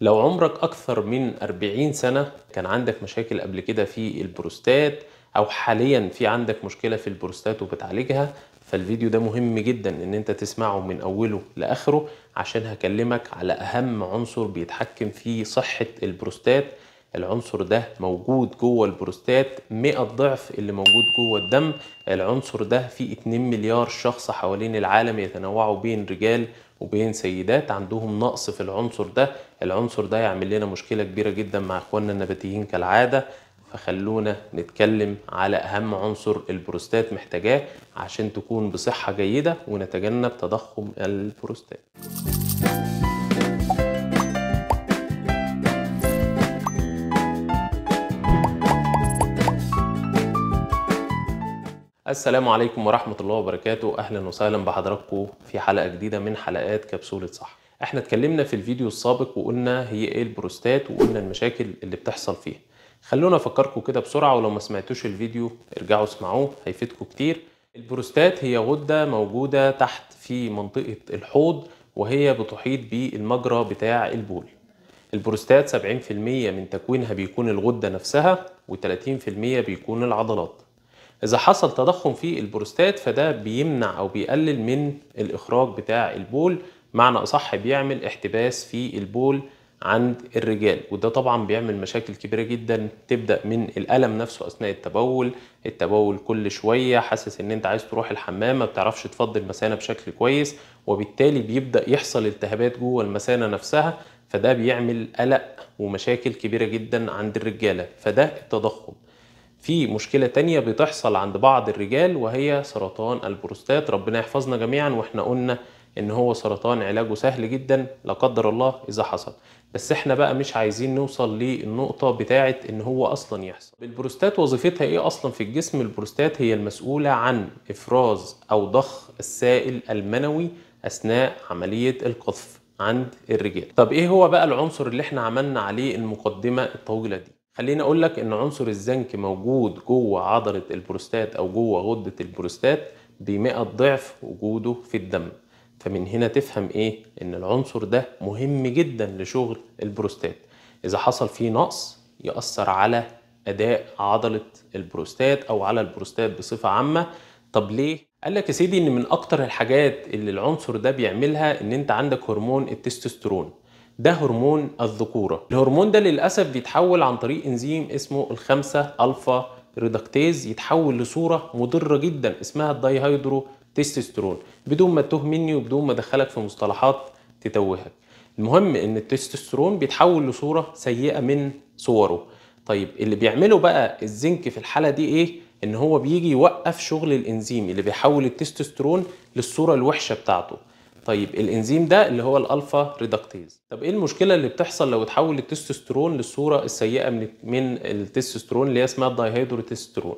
لو عمرك أكثر من 40 سنة كان عندك مشاكل قبل كده في البروستات أو حاليا في عندك مشكلة في البروستات وبتعالجها فالفيديو ده مهم جدا ان انت تسمعه من اوله لاخره عشان هكلمك على اهم عنصر بيتحكم في صحة البروستات العنصر ده موجود جوه البروستات 100 ضعف اللي موجود جوه الدم العنصر ده فيه 2 مليار شخص حوالين العالم يتنوعوا بين رجال وبين سيدات عندهم نقص في العنصر ده العنصر ده يعمل لنا مشكلة كبيرة جدا مع اخواننا النباتيين كالعادة فخلونا نتكلم على أهم عنصر البروستات محتاجاه عشان تكون بصحة جيدة ونتجنب تضخم البروستات السلام عليكم ورحمة الله وبركاته أهلا وسهلا بحضراتكم في حلقة جديدة من حلقات كبسولة صح احنا اتكلمنا في الفيديو السابق وقلنا هي ايه البروستات وقلنا المشاكل اللي بتحصل فيها خلونا افكركم كده بسرعة ولو ما سمعتوش الفيديو ارجعوا اسمعوه هيفيدكم كتير البروستات هي غدة موجودة تحت في منطقة الحوض وهي بتحيط بالمجرى بتاع البول البروستات 70% من تكوينها بيكون الغدة نفسها و30% بيكون العضلات اذا حصل تضخم في البروستات فده بيمنع او بيقلل من الاخراج بتاع البول معنى اصح بيعمل احتباس في البول عند الرجال وده طبعا بيعمل مشاكل كبيره جدا تبدا من الالم نفسه اثناء التبول التبول كل شويه حاسس ان انت عايز تروح الحمام ما بتعرفش تفضي المثانه بشكل كويس وبالتالي بيبدا يحصل التهابات جوه المثانه نفسها فده بيعمل قلق ومشاكل كبيره جدا عند الرجاله فده التضخم في مشكلة تانية بتحصل عند بعض الرجال وهي سرطان البروستات ربنا يحفظنا جميعا واحنا قلنا ان هو سرطان علاجه سهل جدا لا قدر الله اذا حصل بس احنا بقى مش عايزين نوصل للنقطة بتاعة ان هو اصلا يحصل البروستات وظيفتها ايه اصلا في الجسم البروستات هي المسؤولة عن افراز او ضخ السائل المنوي اثناء عملية القذف عند الرجال طب ايه هو بقى العنصر اللي احنا عملنا عليه المقدمة الطويلة دي خليني اقول لك ان عنصر الزنك موجود جوه عضله البروستات او جوه غده البروستات ب ضعف وجوده في الدم فمن هنا تفهم ايه ان العنصر ده مهم جدا لشغل البروستات اذا حصل فيه نقص ياثر على اداء عضله البروستات او على البروستات بصفه عامه طب ليه قال لك يا سيدي ان من اكتر الحاجات اللي العنصر ده بيعملها ان انت عندك هرمون التستوستيرون ده هرمون الذكورة الهرمون ده للأسف بيتحول عن طريق إنزيم اسمه الخمسة ألفا ريدكتيز يتحول لصورة مضرة جدا اسمها الدايهيدرو تستوستيرون بدون ما تتوه مني وبدون ما ادخلك في مصطلحات تتوهك المهم ان التستوستيرون بيتحول لصورة سيئة من صوره طيب اللي بيعمله بقى الزنك في الحالة دي ايه ان هو بيجي يوقف شغل الانزيم اللي بيحول التستوستيرون للصورة الوحشة بتاعته طيب الانزيم ده اللي هو الالفا ريدكتيز طب ايه المشكله اللي بتحصل لو اتحول التستوستيرون للصوره السيئه من من التستوستيرون اللي هي اسمها الدايهيدروتستيرون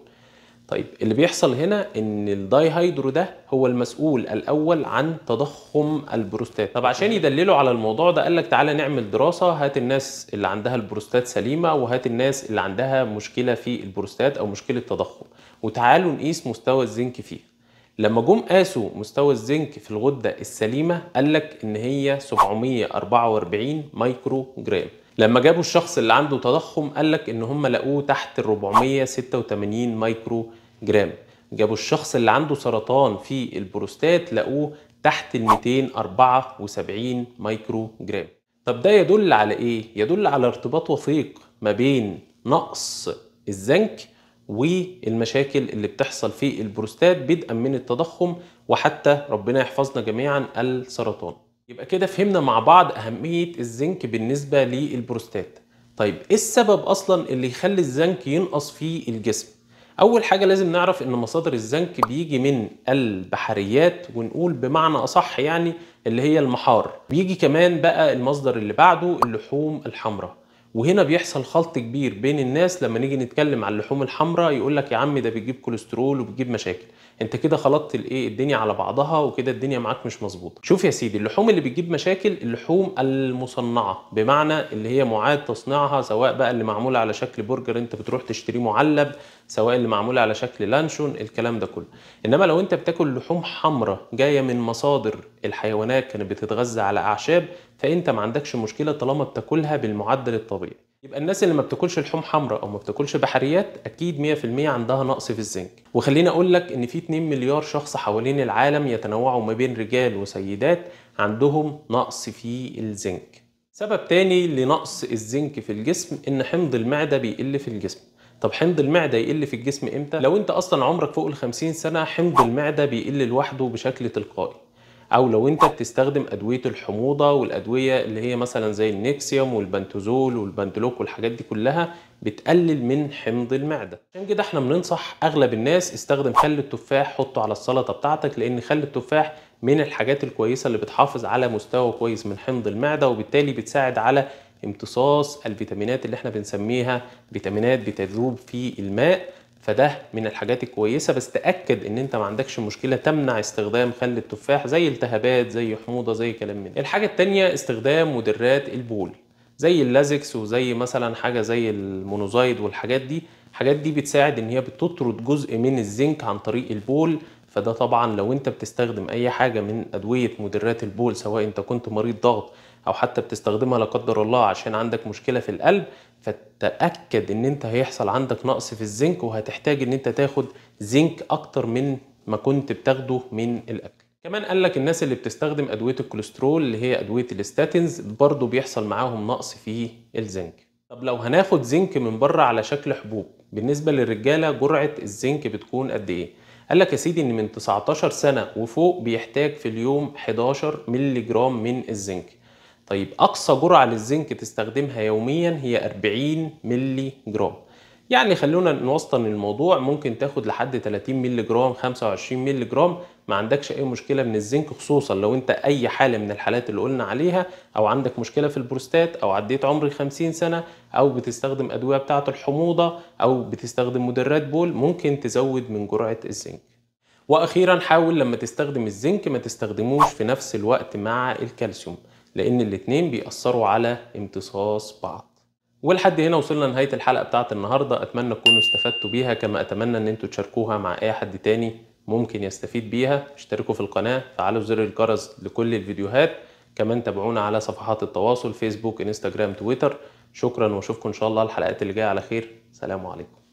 طيب اللي بيحصل هنا ان الدايهيدرو ده هو المسؤول الاول عن تضخم البروستات طب عشان يدللوا على الموضوع ده قال لك تعالى نعمل دراسه هات الناس اللي عندها البروستات سليمه وهات الناس اللي عندها مشكله في البروستات او مشكله تضخم وتعالوا نقيس مستوى الزنك فيها لما جم قاسوا مستوى الزنك في الغده السليمه قال لك ان هي 744 مايكرو جرام لما جابوا الشخص اللي عنده تضخم قال لك ان هم لقوه تحت ال 486 مايكرو جرام جابوا الشخص اللي عنده سرطان في البروستات لقوه تحت ال 274 مايكرو جرام طب ده يدل على ايه يدل على ارتباط وثيق ما بين نقص الزنك والمشاكل اللي بتحصل في البروستات بدءا من التضخم وحتى ربنا يحفظنا جميعا السرطان يبقى كده فهمنا مع بعض أهمية الزنك بالنسبة للبروستات طيب ايه السبب اصلا اللي يخلي الزنك ينقص في الجسم اول حاجه لازم نعرف ان مصادر الزنك بيجي من البحريات ونقول بمعنى اصح يعني اللي هي المحار بيجي كمان بقى المصدر اللي بعده اللحوم الحمراء وهنا بيحصل خلط كبير بين الناس لما نيجي نتكلم عن اللحوم الحمراء يقول لك يا عم ده بتجيب كوليسترول وبتجيب مشاكل انت كده خلطت الايه الدنيا على بعضها وكده الدنيا معاك مش مظبوطه شوف يا سيدي اللحوم اللي بتجيب مشاكل اللحوم المصنعه بمعنى اللي هي معاد تصنيعها سواء بقى اللي معموله على شكل برجر انت بتروح تشتريه معلب سواء اللي معموله على شكل لانشون الكلام ده كله انما لو انت بتاكل لحوم حمراء جايه من مصادر الحيوانات كانت بتتغذى على اعشاب فانت ما عندكش مشكله طالما بتاكلها بالمعدل الطبيعي يبقى الناس اللي ما بتاكلش لحوم حمراء او ما بتاكلش بحريات اكيد 100% عندها نقص في الزنك وخليني اقول لك ان في 2 مليار شخص حوالين العالم يتنوعوا ما بين رجال وسيدات عندهم نقص في الزنك سبب تاني لنقص الزنك في الجسم ان حمض المعده بيقل في الجسم طب حمض المعدة يقل في الجسم امتى؟ لو انت اصلا عمرك فوق ال 50 سنة حمض المعدة بيقل لوحده بشكل تلقائي او لو انت بتستخدم ادويه الحموضه والادويه اللي هي مثلا زي النكسيوم والبنتوزول والبندلوك والحاجات دي كلها بتقلل من حمض المعده عشان كده احنا بننصح اغلب الناس استخدم خل التفاح حطه على السلطه بتاعتك لان خل التفاح من الحاجات الكويسه اللي بتحافظ على مستوى كويس من حمض المعده وبالتالي بتساعد على امتصاص الفيتامينات اللي احنا بنسميها فيتامينات بتذوب في الماء فده من الحاجات الكويسه بس تاكد ان انت ما عندكش مشكله تمنع استخدام خل التفاح زي التهابات زي حموضه زي كلام من ده الحاجه الثانيه استخدام مدرات البول زي اللازكس وزي مثلا حاجه زي المونوزايد والحاجات دي الحاجات دي بتساعد ان هي بتطرد جزء من الزنك عن طريق البول فده طبعا لو انت بتستخدم اي حاجه من ادويه مدرات البول سواء انت كنت مريض ضغط او حتى بتستخدمها لا قدر الله عشان عندك مشكله في القلب فتاكد ان انت هيحصل عندك نقص في الزنك وهتحتاج ان انت تاخد زنك اكتر من ما كنت بتاخده من الاكل كمان قال لك الناس اللي بتستخدم ادويه الكوليسترول اللي هي ادويه الاستاتينز برضو بيحصل معاهم نقص في الزنك طب لو هناخد زنك من بره على شكل حبوب بالنسبه للرجاله جرعه الزنك بتكون قد ايه قال لك يا سيدي ان من 19 سنه وفوق بيحتاج في اليوم 11 مللي جرام من الزنك طيب اقصى جرعه للزنك تستخدمها يوميا هي 40 مللي جرام يعني خلونا نوسطن الموضوع ممكن تاخد لحد 30 ملي جرام 25 ملي جرام ما عندكش اي مشكله من الزنك خصوصا لو انت اي حاله من الحالات اللي قلنا عليها او عندك مشكله في البروستات او عديت عمر 50 سنه او بتستخدم ادويه بتاعه الحموضه او بتستخدم مدرات بول ممكن تزود من جرعه الزنك واخيرا حاول لما تستخدم الزنك ما تستخدموش في نفس الوقت مع الكالسيوم لان الاتنين بيأثروا على امتصاص بعض ولحد هنا وصلنا لنهايه الحلقه بتاعت النهارده اتمنى تكونوا استفدتوا بيها كما اتمنى ان انتوا تشاركوها مع اي حد تاني ممكن يستفيد بيها اشتركوا في القناه فعلوا زر الجرس لكل الفيديوهات كمان تابعونا على صفحات التواصل فيسبوك انستجرام تويتر شكرا واشوفكم ان شاء الله الحلقات اللي جايه على خير سلام عليكم